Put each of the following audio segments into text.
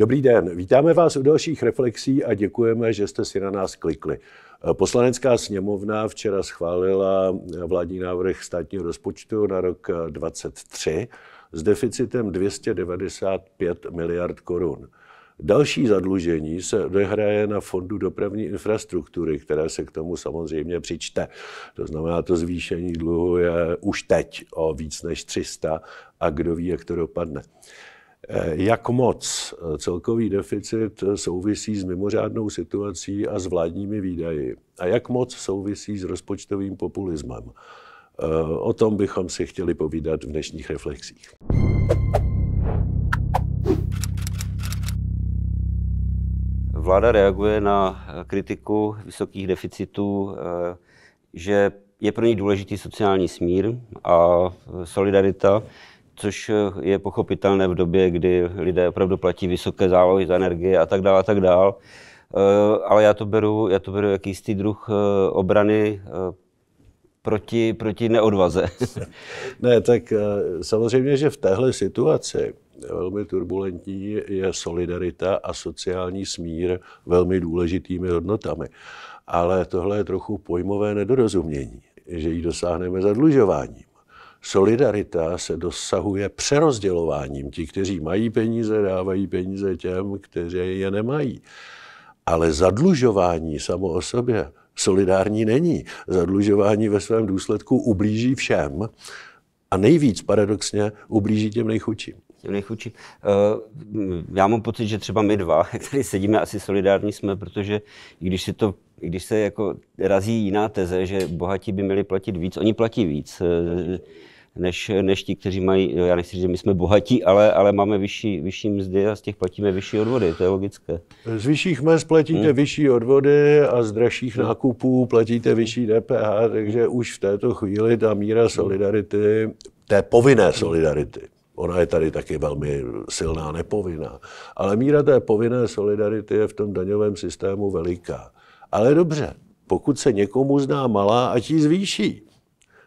Dobrý den, vítáme vás u dalších reflexí a děkujeme, že jste si na nás klikli. Poslanecká sněmovna včera schválila vládní návrh státního rozpočtu na rok 2023 s deficitem 295 miliard korun. Další zadlužení se odehraje na Fondu dopravní infrastruktury, které se k tomu samozřejmě přičte. To znamená, to zvýšení dluhu je už teď o víc než 300 a kdo ví, jak to dopadne. Eh, jak moc eh, celkový deficit eh, souvisí s mimořádnou situací a s vládními výdaji a jak moc souvisí s rozpočtovým populismem. O tom bychom si chtěli povídat v dnešních reflexích. Vláda reaguje na kritiku vysokých deficitů, že je pro ní důležitý sociální smír a solidarita což eh, je pochopitelné v době, kdy lidé opravdu platí vysoké zálohy za energie a tak dále a tak dále. Eh, ale já to beru, já to beru jako jistý druh eh, obrany proti, proti neodvaze. ne, tak samozřejmě, že v téhle situaci velmi turbulentní je solidarita a sociální smír velmi důležitými hodnotami. Ale tohle je trochu pojmové nedorozumění, že ji dosáhneme zadlužováním. Solidarita se dosahuje přerozdělováním. Ti, kteří mají peníze, dávají peníze těm, kteří je nemají. Ale zadlužování samo o sobě solidární není. Zadlužování ve svém důsledku ublíží všem a nejvíc paradoxně ublíží těm nejchučím těm nejchudším. Eh, já mám pocit, že třeba my dva, jak tady sedíme, asi solidární jsme, protože i když, si to, i když se jako razí jiná teze, že bohatí by měli platit víc, oni platí víc eh, než, než ti, kteří mají, no, já nechci říct, že my jsme bohatí, ale, ale máme vyšší, vyšší mzdy a z těch platíme vyšší odvody, to je logické. Z vyšších mest platíte hmm. vyšší odvody a z dražších hmm. nákupů platíte vyšší DPH, takže už v této chvíli ta míra solidarity, té povinné solidarity, Ona je tady taky velmi silná nepovinná. Ale míra té povinné solidarity je v tom daňovém systému veliká. Ale dobře, pokud se někomu zná malá, ať ji zvýší.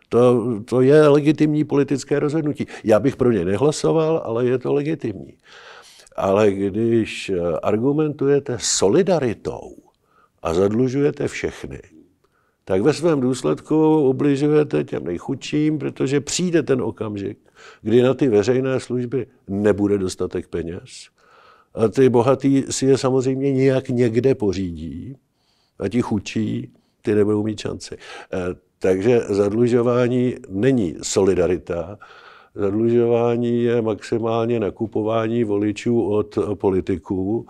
To, to je legitimní politické rozhodnutí. Já bych pro ně nehlasoval, ale je to legitimní. Ale když argumentujete solidaritou a zadlužujete všechny, tak ve svém důsledku ubližujete těm nejchudším, protože přijde ten okamžik, kdy na ty veřejné služby nebude dostatek peněz. A ty bohatí si je samozřejmě nějak někde pořídí a ti chudší ty nebudou mít šanci. E, takže zadlužování není solidarita, zadlužování je maximálně nakupování voličů od politiků,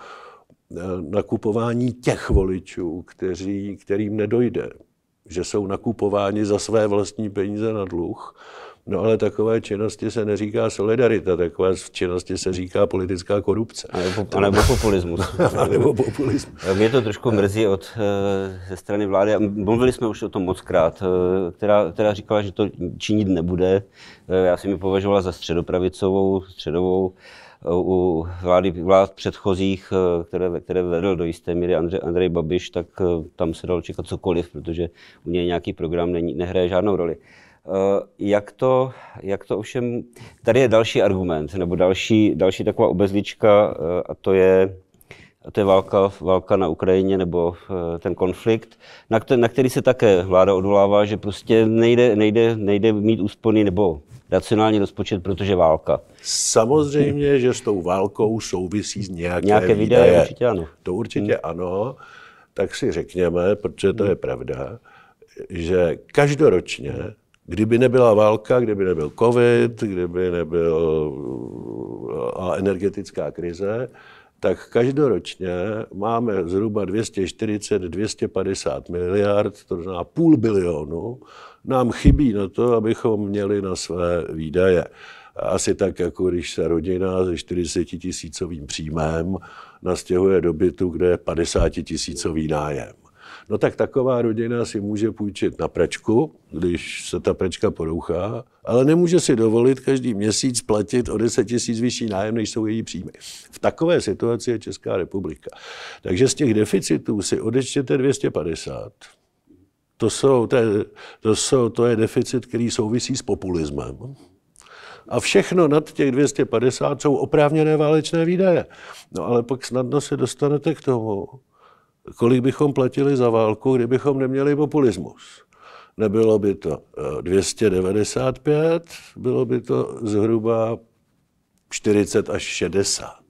e, nakupování těch voličů, kteří, kterým nedojde že jsou nakupováni za své vlastní peníze na dluh. No ale takové činnosti se neříká solidarita, takové činnosti se říká politická korupce. A nebo, a nebo populismus. a nebo populismus. Mě to trošku mrzí od eh, ze strany vlády. Mluvili jsme už o tom moc krát, eh, která, která říkala, že to činit nebude. Eh, já si mi považovala za středopravicovou, středovou u vlády, vlád předchozích, eh, které, které vedl do jisté míry Andrej, Andrej Babiš, tak eh, tam se dalo čekat cokoliv, protože u něj nějaký program není, nehraje žádnou roli. Eh, jak to, jak to ovšem, tady je další argument, nebo další, další taková obezlička, a to je, a to je válka, válka na Ukrajině nebo ten konflikt, na, který, se také vláda odvolává, že prostě nejde, nejde, nejde mít úspony nebo racionální rozpočet, protože válka. Samozřejmě, že s tou válkou souvisí nějaké, nějaké výdaje. Videa, určitě ano. To určitě hmm. ano. Tak si řekněme, protože to je pravda, že každoročně, kdyby nebyla válka, kdyby nebyl covid, kdyby nebyl a energetická krize, tak každoročně máme zhruba 240-250 miliard, to znamená půl bilionu, nám chybí na to, abychom měli na své výdaje. Asi tak, jako když se rodina se 40 tisícovým příjmem nastěhuje do bytu, kde je 50 tisícový nájem. No tak taková rodina si může půjčit na pračku, když se ta pračka porouchá, ale nemůže si dovolit každý měsíc platit o 10 tisíc vyšší nájem, než jsou její příjmy. V takové situaci je Česká republika. Takže z těch deficitů si odečtěte 250. To, jsou, to, je, to, jsou, to je deficit, který souvisí s populismem. A všechno nad těch 250 jsou oprávněné válečné výdaje. No ale pak snadno se dostanete k tomu, kolik bychom platili za válku, kdybychom neměli populismus. Nebylo by to 295, eh, bylo by to zhruba 40 až 60.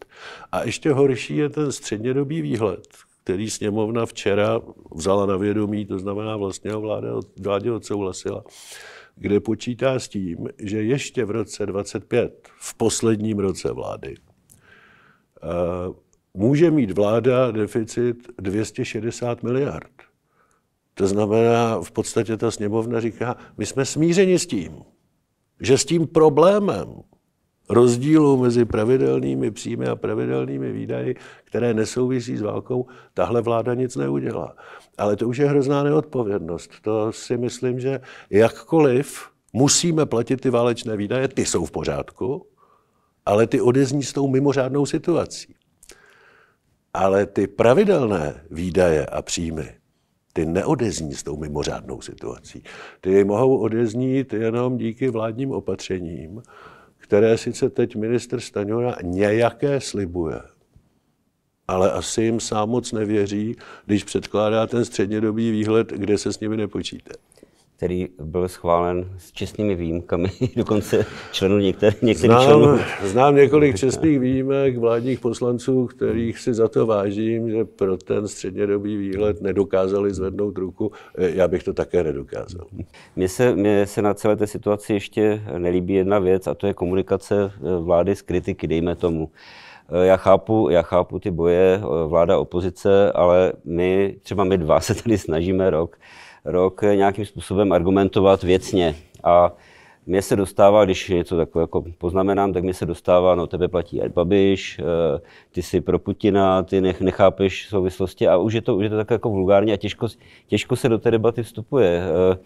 A ještě horší je ten střednědobý výhled, který sněmovna včera vzala na vědomí, to znamená vlastně vláda, vládě odsouhlasila, kde počítá s tím, že ještě v roce 25, v posledním roce vlády, eh, může mít vláda deficit 260 miliard. To znamená, v podstatě ta sněmovna říká, my jsme smířeni s tím, že s tím problémem rozdílu mezi pravidelnými příjmy a pravidelnými výdaji, které nesouvisí s válkou, tahle vláda nic neudělá. Ale to už je hrozná neodpovědnost. To si myslím, že jakkoliv musíme platit ty válečné výdaje, ty jsou v pořádku, ale ty odezní s tou mimořádnou situací ale ty pravidelné výdaje a příjmy, ty neodezní s tou mimořádnou situací. Ty mohou odeznít jenom díky vládním opatřením, které sice teď minister Staňora nějaké slibuje, ale asi jim sám moc nevěří, když předkládá ten střednědobý výhled, kde se s nimi nepočítá který byl schválen s čestnými výjimkami, dokonce členů některých, některých znám, členů. Znám několik čestných výjimek vládních poslanců, kterých si za to vážím, že pro ten střednědobý výhled nedokázali zvednout ruku. Eh, já bych to také nedokázal. Mně se, mně se na celé té situaci ještě nelíbí jedna věc, a to je komunikace eh, vlády s kritiky, dejme tomu. Eh, já chápu, já chápu ty boje vláda opozice, ale my, třeba my dva, se tady snažíme rok rok nějakým způsobem argumentovat věcně. A mě se dostává, když něco takové jako poznamenám, tak mi se dostává, no tebe platí Ed Babiš, eh, ty jsi pro Putina, ty nech, nechápeš souvislosti a už je to, už je to tak jako vulgárně a těžko, těžko se do té debaty vstupuje. Eh,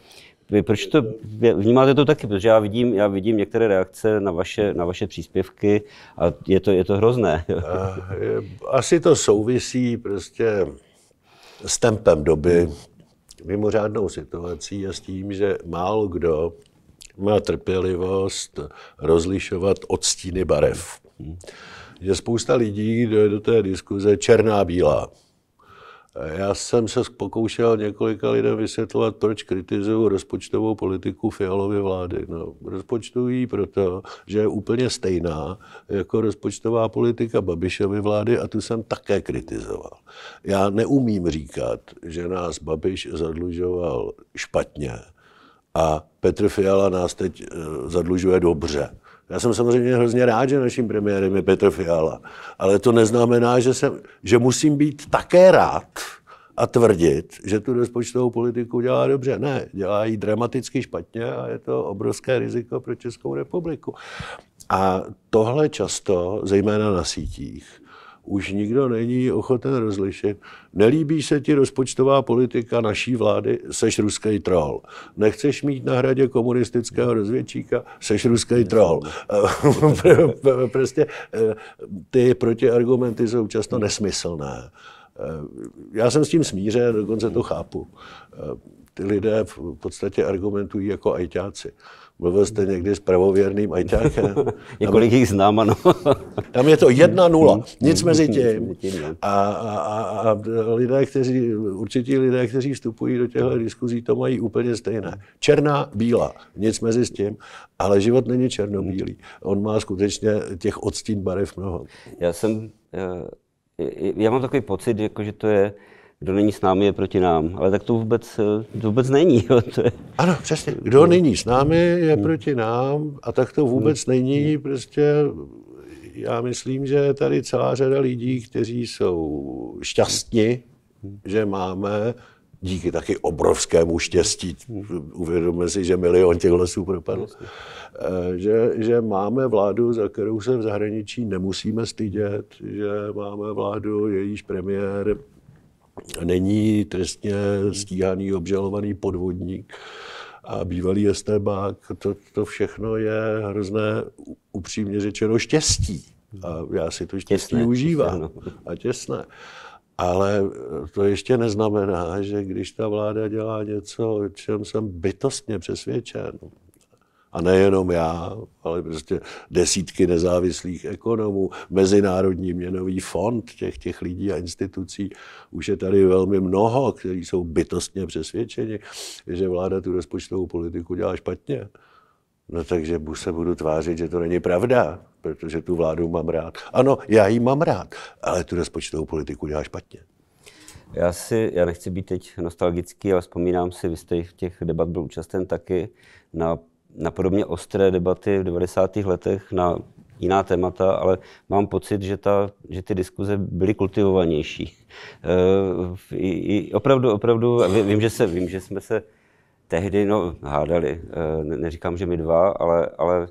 vy proč to, vnímáte to taky, protože já vidím, já vidím některé reakce na vaše, na vaše příspěvky a je to, je to hrozné. Eh, asi to souvisí prostě s tempem doby, mimořádnou situací a s tím, že málo kdo má trpělivost rozlišovat odstíny barev. Je hm. spousta lidí, kdo je do té diskuze černá-bílá. Já jsem se pokoušel několika lidem vysvětlovat, proč kritizuju rozpočtovou politiku Fialovy vlády. No, rozpočtují proto, že je úplně stejná jako rozpočtová politika Babišovy vlády a tu jsem také kritizoval. Já neumím říkat, že nás Babiš zadlužoval špatně a Petr Fiala nás teď eh, zadlužuje dobře. Já jsem samozřejmě hrozně rád, že naším premiérem je Petr Fiala, ale to neznamená, že, jsem, že musím být také rád a tvrdit, že tu rozpočtovou politiku dělá dobře. Ne, dělá ji dramaticky špatně a je to obrovské riziko pro Českou republiku. A tohle často, zejména na sítích, už nikdo není ochoten rozlišit. Nelíbí se ti rozpočtová politika naší vlády, seš ruský troll. Nechceš mít na hradě komunistického rozvědčíka, seš ruský troll. prostě eh, ty protiargumenty jsou často nesmyslné. Eh, já jsem s tím smířen, dokonce to chápu. Eh, ty lidé v podstatě argumentují jako ajťáci. Mluvil jste někdy s pravověrným ajťákem? Několik jich znám, ano. tam je to jedna nula, nic mezi tím. No. A, a, a, a lidé, kteří, určití lidé, kteří vstupují do těchto diskuzí, to mají úplně stejné. Černá, bílá, nic mezi s tím, ale život není černobílý. On má skutečně těch odstín barev mnoho. Já jsem, já, eh, já mám takový pocit, jako, že to je, kdo není s námi, je proti nám. Ale tak to vůbec, eh, to vůbec není. Jo. To je... Ano, přesně. Kdo no. není s námi, je hmm. proti nám a tak to vůbec hmm. není. Hmm. Prostě já myslím, že je tady celá řada lidí, kteří jsou šťastní, že máme díky taky obrovskému štěstí, uvědomme si, že milion těch lesů propadlo, eh, že, že máme vládu, za kterou se v zahraničí nemusíme stydět, že máme vládu, jejíž premiér není trestně stíhaný, obžalovaný podvodník a bývalý estebák, to, to všechno je hrozné, upřímně řečeno, štěstí. A já si to štěstí těsné, užívám. Těsné, A těsné. Ale to ještě neznamená, že když ta vláda dělá něco, o čem jsem bytostně přesvědčen, a nejenom já, ale prostě desítky nezávislých ekonomů, Mezinárodní měnový fond těch, těch lidí a institucí, už je tady velmi mnoho, kteří jsou bytostně přesvědčeni, že vláda tu rozpočtovou politiku dělá špatně. No takže se budu tvářit, že to není pravda, protože tu vládu mám rád. Ano, já ji mám rád, ale tu rozpočtovou politiku dělá špatně. Já si, já nechci být teď nostalgický, ale vzpomínám si, vy jste v těch debat byl účasten taky na na podobně ostré debaty v 90. letech na jiná témata, ale mám pocit, že, ta, že ty diskuze byly kultivovanější. E, i, i, opravdu, opravdu, vím že, se, vím, že jsme se tehdy no, hádali, e, neříkám, že my dva, ale, ale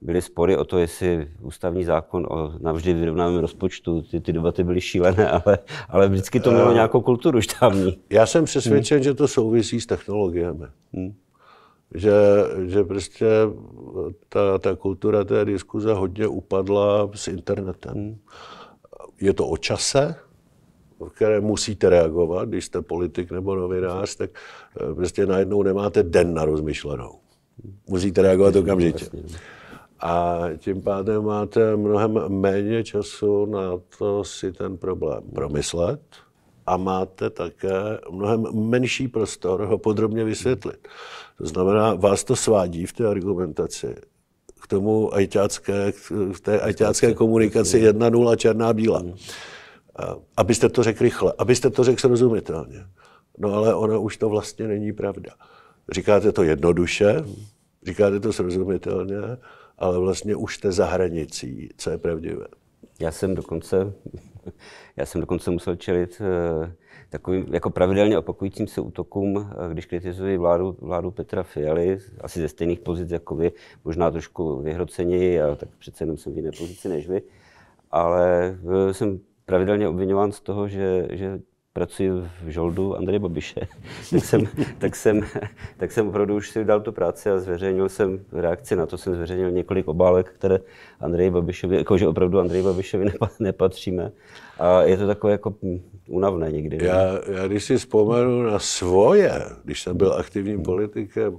byly spory o to, jestli ústavní zákon o navždy vyrovnávém rozpočtu, ty, ty debaty byly šílené, ale, ale vždycky to mělo eh, nějakou kulturu štávní. Já jsem přesvědčen, hmm. že to souvisí s technologiemi. Hmm že, že prostě ta, ta kultura té diskuze hodně upadla s internetem. Je to o čase, v které musíte reagovat, když jste politik nebo novinář, tak eh, prostě najednou nemáte den na rozmyšlenou. Musíte reagovat okamžitě. A tím pádem máte mnohem méně času na to si ten problém promyslet a máte také mnohem menší prostor ho podrobně vysvětlit. To znamená, vás to svádí v té argumentaci k tomu ajťácké, k té ajťácké komunikaci 1.0 černá bílá. Mhm. Abyste to řekl rychle, abyste to řekl srozumitelně. No ale ona už to vlastně není pravda. Říkáte to jednoduše, říkáte to srozumitelně, ale vlastně už jste za hranicí, co je pravdivé. Já jsem dokonce, já jsem dokonce musel čelit eh, takovým jako pravidelně opakujícím se útokům, eh, když kritizuji vládu, vládu Petra Fialy, asi ze stejných pozic jako vy, možná trošku vyhroceněji, ale tak přece jenom jsem v jiné pozici než vy, ale eh, jsem pravidelně obvinován z toho, že, že pracuji v žoldu Andreje Babiše, tak, jsem, tak, jsem, tak jsem opravdu už si dal tu práci a zveřejnil jsem reakci na to, jsem zveřejnil několik obálek, které Andreji Babišovi, jakože opravdu Andreji Babišovi nepatříme. A je to takové jako unavné někdy. Já, já když si vzpomenu na svoje, když jsem byl aktivním politikem,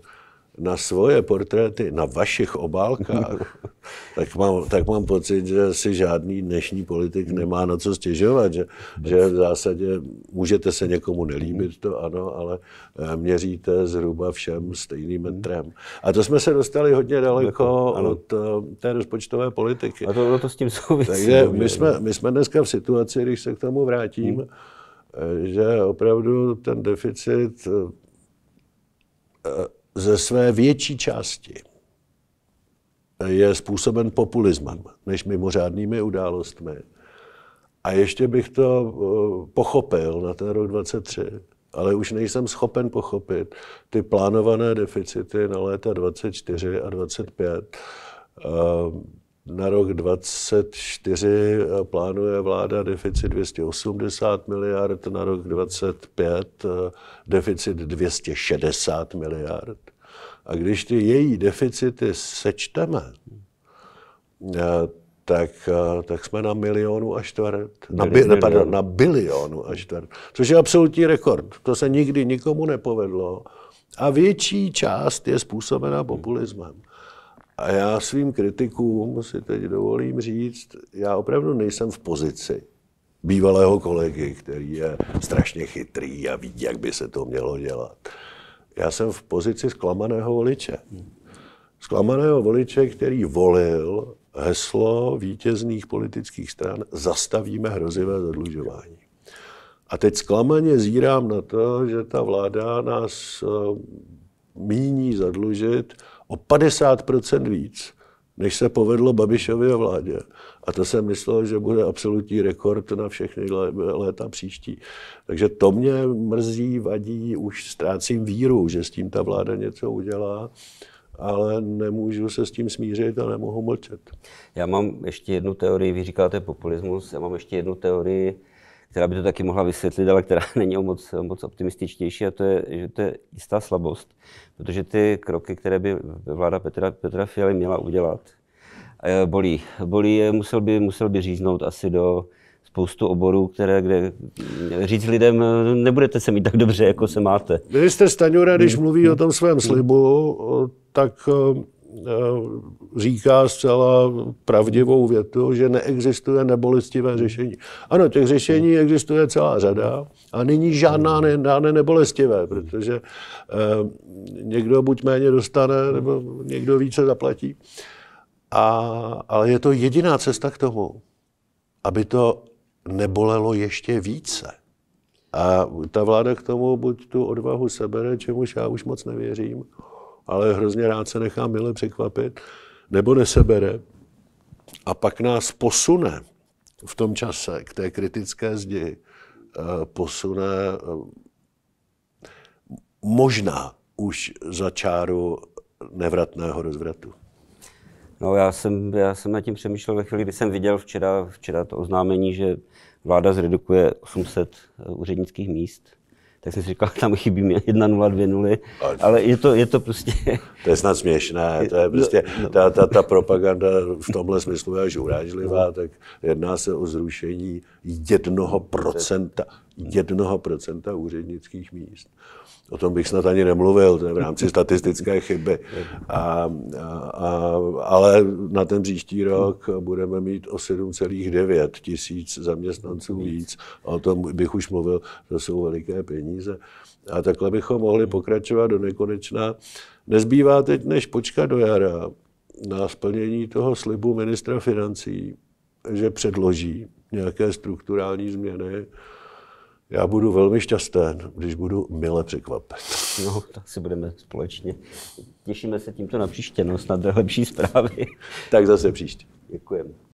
na svoje portréty na vašich obálkách, tak mám, tak mám pocit, že si žádný dnešní politik nemá na co stěžovat, že, že v zásadě můžete se někomu nelíbit, to ano, ale eh, měříte zhruba všem stejným hmm. metrem. A to jsme se dostali hodně daleko jako, ano. od eh, té rozpočtové politiky. A to, to s tím souvisí. Takže my jsme, my jsme dneska v situaci, když se k tomu vrátím, hmm. Eh, že opravdu ten deficit ze své větší části je způsoben populismem než mimořádnými událostmi. A ještě bych to eh, pochopil na ten rok 23, ale už nejsem schopen pochopit ty plánované deficity na léta 24 a 25 na rok 2024 plánuje vláda deficit 280 miliard, na rok 2025 deficit 260 miliard. A když ty její deficity sečteme, eh, tak, eh, tak jsme na milionu a čtvrt. Na, bi, ne, pardon, na bilionu a čtvrt. Což je absolutní rekord. To se nikdy nikomu nepovedlo. A větší část je způsobena populismem. A já svým kritikům si teď dovolím říct, já opravdu nejsem v pozici bývalého kolegy, který je strašně chytrý a ví, jak by se to mělo dělat. Já jsem v pozici zklamaného voliče. Zklamaného voliče, který volil heslo vítězných politických stran zastavíme hrozivé zadlužování. A teď zklamaně zírám na to, že ta vláda nás míní zadlužit o 50% víc, než se povedlo Babišově vládě. A to jsem myslel, že bude absolutní rekord na všechny léta příští. Takže to mě mrzí, vadí, už ztrácím víru, že s tím ta vláda něco udělá ale nemůžu se s tím smířit a nemohu mlčet. Já mám ještě jednu teorii, vy říkáte populismus, já mám ještě jednu teorii, která by to taky mohla vysvětlit, ale která není o moc, o moc optimističtější, a to je, že to je jistá slabost, protože ty kroky, které by vláda Petra, Petra Fialy měla udělat, eh, bolí. Bolí je, musel by, musel by říznout asi do spoustu oborů, které, kde říct lidem, eh, nebudete se mít tak dobře, jako se máte. Minister Staňura, když hmm. mluví o tom svém slibu, hmm. tak eh, Eh, říká zcela pravdivou větu, že neexistuje nebolestivé řešení. Ano, těch řešení existuje celá řada a není žádná ne, žádné nebolestivé, protože eh, někdo buď méně dostane, nebo někdo více zaplatí. A, ale je to jediná cesta k tomu, aby to nebolelo ještě více. A ta vláda k tomu buď tu odvahu sebere, čemuž já už moc nevěřím, ale hrozně rád se nechá mile překvapit, nebo nesebere a pak nás posune v tom čase k té kritické zdi, eh, posune eh, možná už za čáru nevratného rozvratu. No, já jsem, já jsem nad tím přemýšlel ve chvíli, kdy jsem viděl včera, včera to oznámení, že vláda zredukuje 800 eh, úřednických míst tak jsem si říkal, tam chybí mi jedna nula, dvě nuly, ale je to, je to prostě... To je snad směšné, to je no. prostě, ta, ta, ta propaganda v tomhle smyslu je až urážlivá, no. tak jedná se o zrušení jednoho procenta, jednoho procenta úřednických míst. O tom bych snad ani nemluvil, to je v rámci statistické chyby. A, a, a, ale na ten příští rok budeme mít o 7,9 tisíc zaměstnanců víc. O tom bych už mluvil, to jsou veliké peníze. A takhle bychom mohli pokračovat do nekonečna. Nezbývá teď, než počkat do jara na splnění toho slibu ministra financí, že předloží nějaké strukturální změny, já budu velmi šťastný, když budu mile překvapen. No, tak si budeme společně. Těšíme se tímto na příště, no, snad lepší zprávy. tak zase příště. Děkujeme.